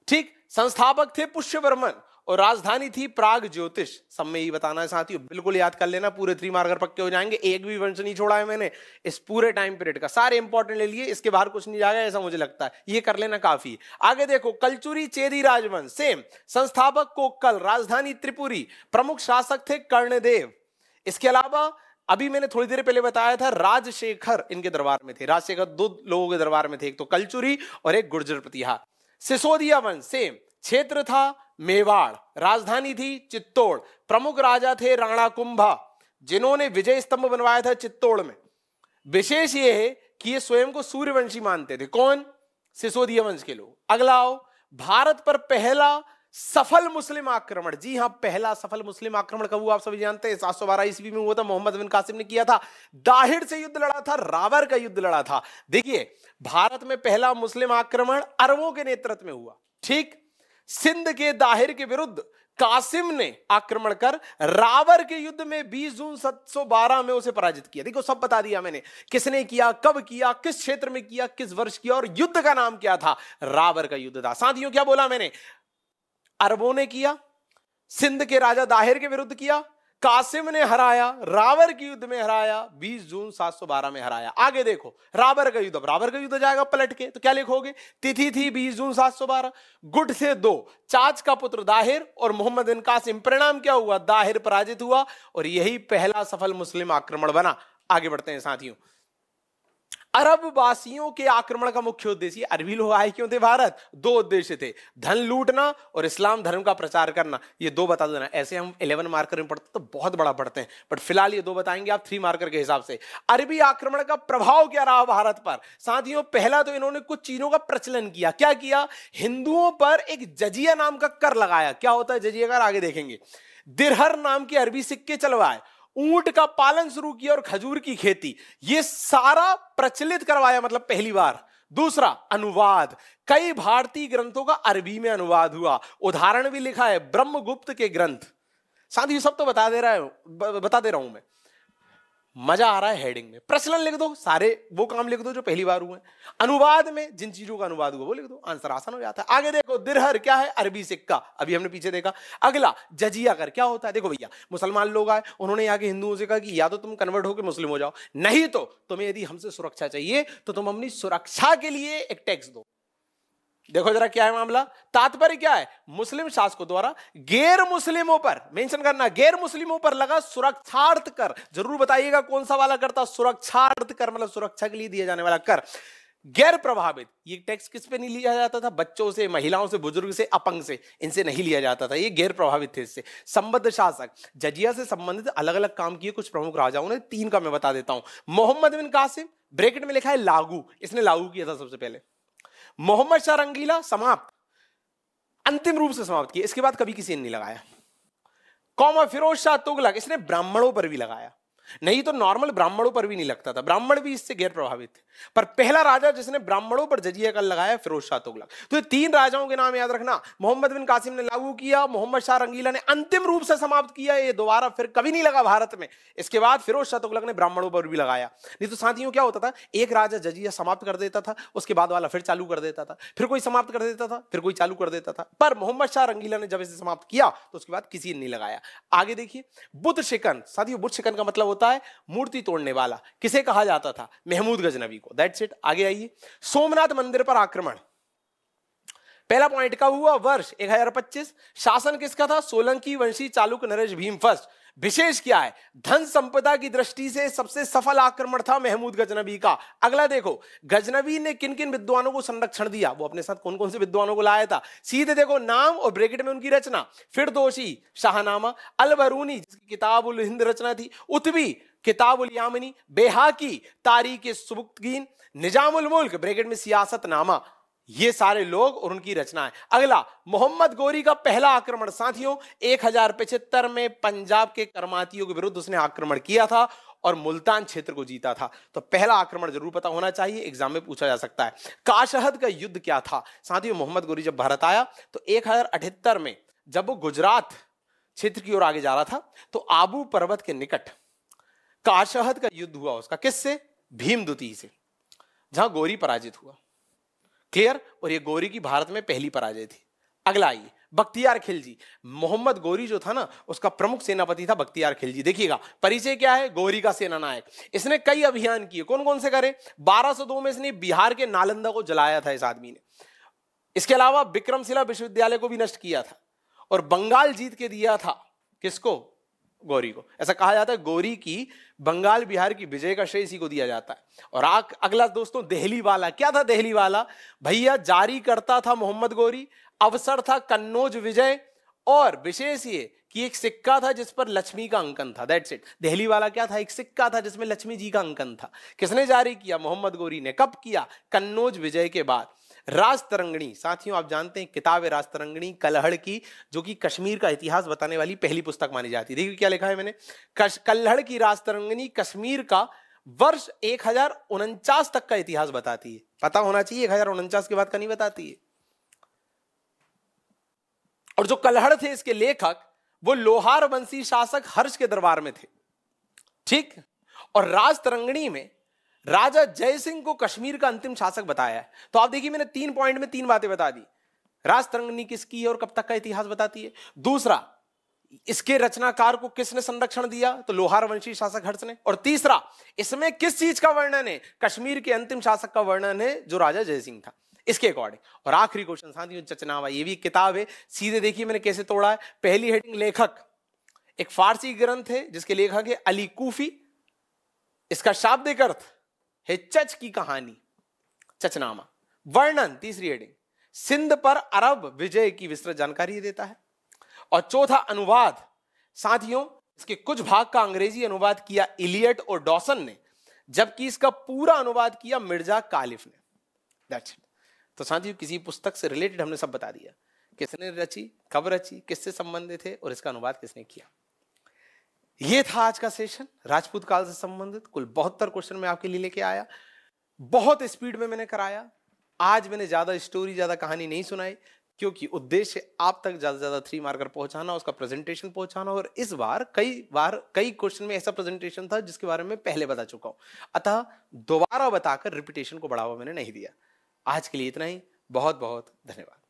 S1: ठीक संस्थापक थे पुष्य बर्मन और राजधानी थी प्राग ज्योतिष सब में ही बताना है साथियों बिल्कुल याद कर लेना पूरे थ्री मार्कर पक्के हो जाएंगे एक भी वंश नहीं छोड़ा है मैंने इस पूरे टाइम पीरियड का सारे इंपॉर्टेंट ले लिए इसके बाहर कुछ नहीं जाएगा ऐसा मुझे लगता है ये कर लेना काफी आगे देखो कलचुरी चेरी राजवंश सेम संस्थापक को कल राजधानी त्रिपुरी प्रमुख शासक थे कर्णदेव इसके अलावा अभी मैंने थोड़ी देर पहले बताया था राजशेखर इनके दरबार में थे राजशेखर दो लोगों के दरबार में थे एक तो कलचुरी और एक गुर्जर प्रतिहा सिसोदिया वंश सेम क्षेत्र था मेवाड़ राजधानी थी चित्तौड़ प्रमुख राजा थे राणा कुंभा जिन्होंने विजय स्तंभ बनवाया था चित्तौड़ में विशेष यह है कि ये स्वयं को सूर्यवंशी मानते थे कौन सिसोदिया वंश के लोग अगला आओ भारत पर पहला सफल मुस्लिम आक्रमण जी हाँ पहला सफल मुस्लिम आक्रमण कब हुआ आप सभी जानते हैं सात सौ बारह ईस्वी में हुआ था मोहम्मद बिन कासिम ने किया था दाहिर से युद्ध लड़ा था रावर का युद्ध लड़ा था देखिए भारत में पहला मुस्लिम आक्रमण अरबों के नेतृत्व में हुआ ठीक सिंध के दाहिर के विरुद्ध कासिम ने आक्रमण कर रावर के युद्ध में 20 जून 712 में उसे पराजित किया देखो सब बता दिया मैंने किसने किया कब किया किस क्षेत्र में किया किस वर्ष किया और युद्ध का नाम क्या था रावर का युद्ध था साथियों क्या बोला मैंने अरबों ने किया सिंध के राजा दाहिर के विरुद्ध किया कासिम ने हराया रावर के युद्ध में हराया 20 जून 712 में हराया आगे देखो रावर का युद्ध रावर का युद्ध जाएगा पलट के तो क्या लिखोगे तिथि थी 20 जून 712 गुट से दो चाच का पुत्र दाहिर और मोहम्मद बिन कासिम परिणाम क्या हुआ दाहिर पराजित हुआ और यही पहला सफल मुस्लिम आक्रमण बना आगे बढ़ते हैं साथियों अरब वासियों के आक्रमण का मुख्य उद्देश्य अरबी लोग आए क्यों थे भारत दो उद्देश्य थे धन लूटना और इस्लाम धर्म का प्रचार करना ये दो बता देना ऐसे हम इलेवन मार्कर में पढ़ते तो बहुत बड़ा पढ़ते हैं बट फिलहाल ये दो बताएंगे आप थ्री मार्कर के हिसाब से अरबी आक्रमण का प्रभाव क्या रहा भारत पर साथियों पहला तो इन्होंने कुछ चीजों का प्रचलन किया क्या किया हिंदुओं पर एक जजिया नाम का कर लगाया क्या होता है जजिया कर आगे देखेंगे दिरहर नाम के अरबी सिक्के चलवाए ऊंट का पालन शुरू किया और खजूर की खेती ये सारा प्रचलित करवाया मतलब पहली बार दूसरा अनुवाद कई भारतीय ग्रंथों का अरबी में अनुवाद हुआ उदाहरण भी लिखा है ब्रह्मगुप्त के ग्रंथ साथ ही सब तो बता दे रहा है बता दे रहा हूं मैं मजा आ रहा है हेडिंग में प्रचलन लिख दो सारे वो काम लिख दो जो पहली बार हुए अनुवाद में जिन चीजों का अनुवाद हुआ वो लिख दो आंसर आसान हो जाता है आगे देखो दिरहर क्या है अरबी सिक्का अभी हमने पीछे देखा अगला जजिया कर क्या होता है देखो भैया मुसलमान लोग आए उन्होंने यहाँ के हिंदुओं से कहा कि या तो तुम कन्वर्ट होकर मुस्लिम हो जाओ नहीं तो तुम्हें यदि हमसे सुरक्षा चाहिए तो तुम अपनी सुरक्षा के लिए एक टैक्स दो देखो जरा क्या है मामला तात्पर्य क्या है मुस्लिम शासकों द्वारा गैर मुस्लिमों पर मेंशन करना गैर मुस्लिमों पर लगा सुरक्षार्थ कर जरूर बताइएगा कौन सा वाला करता सुरक्षार्थ कर मतलब सुरक्षा के लिए दिया जाने वाला कर गैर प्रभावित ये टैक्स किस पे नहीं लिया जाता था बच्चों से महिलाओं से बुजुर्ग से अपंग से इनसे नहीं लिया जाता था ये गैर प्रभावित थे इससे संबद्ध शासक जजिया से संबंधित अलग अलग काम किए कुछ प्रमुख राजाओं ने तीन का मैं बता देता हूं मोहम्मद बिन कासिम ब्रैकेट में लिखा है लागू इसने लागू किया था सबसे पहले मोहम्मद शाह रंगीला समाप्त अंतिम रूप से समाप्त किया इसके बाद कभी किसी ने नहीं लगाया कौम फिरोज शाह तुगलक इसने ब्राह्मणों पर भी लगाया नहीं तो नॉर्मल ब्राह्मणों पर भी नहीं लगता था ब्राह्मण भी इससे गैर प्रभावित थे पर पहला राजा जिसने ब्राह्मणों पर जजिया कर लगाया फिरोज शाह तुगलक तो ये तीन राजाओं के नाम याद रखना मोहम्मद बिन कासिम ने लागू किया मोहम्मद शाह रंगीला ने अंतिम रूप से समाप्त किया ये दोबारा फिर कभी नहीं लगा भारत में इसके बाद फिरोज शाह तुगलक ने ब्राह्मणों पर भी लगाया नहीं तो साथियों क्या होता था एक राजा जजिया समाप्त कर देता था उसके बाद वाला फिर चालू कर देता था फिर कोई समाप्त कर देता था फिर कोई चालू कर देता था पर मोहम्मद शाह रंगीला ने जब इसे समाप्त किया तो उसके बाद किसी ने नहीं लगाया आगे देखिए बुद्ध शिकन साथियों बुद्ध शिकन का मतलब होता है मूर्ति तोड़ने वाला किसे कहा जाता था महमूद गजनबी को दैट्स इट आगे आइए सोमनाथ मंदिर पर आक्रमण पहला पॉइंट का हुआ वर्ष एक शासन किसका था सोलंकी वंशी चालुक नरेश भीम फर्स्ट विशेष क्या है धन संपदा की दृष्टि से सबसे सफल आक्रमण था महमूद गजनबी का अगला देखो गजनबी ने किन किन विद्वानों को संरक्षण दिया वो अपने साथ कौन कौन से विद्वानों को लाया था सीधे देखो नाम और ब्रेकेट में उनकी रचना फिर दोषी शाहनामा अलबरूनी जिसकी किताब उल हिंद रचना थी उतवी किताबुल यामिनी बेहाकी तारीख सुबुक्तगीन निजामुल मुल्क ब्रेकेट में सियासत नामा ये सारे लोग और उनकी रचना है अगला मोहम्मद गोरी का पहला आक्रमण साथियों एक हजार में पंजाब के कर्मातियों के विरुद्ध उसने आक्रमण किया था और मुल्तान क्षेत्र को जीता था तो पहला आक्रमण जरूर पता होना चाहिए एग्जाम में पूछा जा सकता है काशहद का युद्ध क्या था साथियों मोहम्मद गोरी जब भारत आया तो एक में जब वो गुजरात क्षेत्र की ओर आगे जा रहा था तो आबू पर्वत के निकट काशहद का युद्ध हुआ उसका किससे भीम द्वितीय से जहां गोरी पराजित हुआ क्लियर और ये गोरी की भारत में पहली पराजय थी अगला आइए बख्तियार खिलजी मोहम्मद गोरी जो था ना उसका प्रमुख सेनापति था बख्तियार खिलजी देखिएगा परिचय क्या है गोरी का सेनानायक इसने कई अभियान किए कौन कौन से करे 1202 में इसने बिहार के नालंदा को जलाया था इस आदमी ने इसके अलावा विक्रमशिला विश्वविद्यालय को भी नष्ट किया था और बंगाल जीत के दिया था किसको गौरी को ऐसा कहा जाता है गौरी की बंगाल बिहार की विजय का श्रेय इसी को दिया जाता है और आ, अगला दोस्तों दहली वाला क्या था दहली वाला भैया जारी करता था मोहम्मद गौरी अवसर था कन्नौज विजय और विशेष ये कि एक सिक्का था जिस पर लक्ष्मी का अंकन था दैट्स इट दहली वाला क्या था एक सिक्का था जिसमें लक्ष्मी जी का अंकन था किसने जारी किया मोहम्मद गौरी ने कब किया कन्नौज विजय के बाद राज तरंगणी साथियों आप जानते हैं किताब है राज तरंगणी कलहड़ की जो कि कश्मीर का इतिहास बताने वाली पहली पुस्तक मानी जाती है देखिए क्या लिखा है मैंने कश, कल्हड़ की राज तरंगणी कश्मीर का वर्ष एक तक का इतिहास बताती है पता होना चाहिए एक के बाद का नहीं बताती है और जो कलहड़ थे इसके लेखक वो लोहार वंशी शासक हर्ष के दरबार में थे ठीक और राज तरंगणी में राजा जय सिंह को कश्मीर का अंतिम शासक बताया है तो आप देखिए मैंने तीन पॉइंट में तीन बातें बता दी तरंगनी किसकी है और कब तक का इतिहास बताती है दूसरा इसके रचनाकार को किसने संरक्षण दिया तो लोहार वंशी शासक हर्ष ने और तीसरा इसमें किस चीज का वर्णन है कश्मीर के अंतिम शासक का वर्णन है जो राजा जय सिंह था इसके अकॉर्डिंग और आखिरी क्वेश्चन शांति चचनावा ये भी किताब है सीधे देखिए मैंने कैसे तोड़ा है पहली हेडिंग लेखक एक फारसी ग्रंथ है जिसके लेखक है अली कूफी इसका शाब्दिक अर्थ है चच की कहानी चचनामा वर्णन तीसरी हेडिंग सिंध पर अरब विजय की विस्तृत जानकारी देता है और चौथा अनुवाद साथियों इसके कुछ भाग का अंग्रेजी अनुवाद किया इलियट और डॉसन ने जबकि इसका पूरा अनुवाद किया मिर्जा कालिफ ने दैट्स तो साथियों किसी पुस्तक से रिलेटेड हमने सब बता दिया किसने रची कब रची किससे संबंधित है और इसका अनुवाद किसने किया ये था आज का सेशन राजपूत काल से संबंधित कुल बहत्तर क्वेश्चन में आपके लिए लेके आया बहुत स्पीड में मैंने कराया आज मैंने ज़्यादा स्टोरी ज़्यादा कहानी नहीं सुनाई क्योंकि उद्देश्य आप तक ज़्यादा से ज़्यादा थ्री मार्कर पहुंचाना उसका प्रेजेंटेशन पहुंचाना और इस बार कई बार कई क्वेश्चन में ऐसा प्रेजेंटेशन था जिसके बारे में पहले बता चुका हूं अतः दोबारा बताकर रिपीटेशन को बढ़ावा मैंने नहीं दिया आज के लिए इतना ही बहुत बहुत धन्यवाद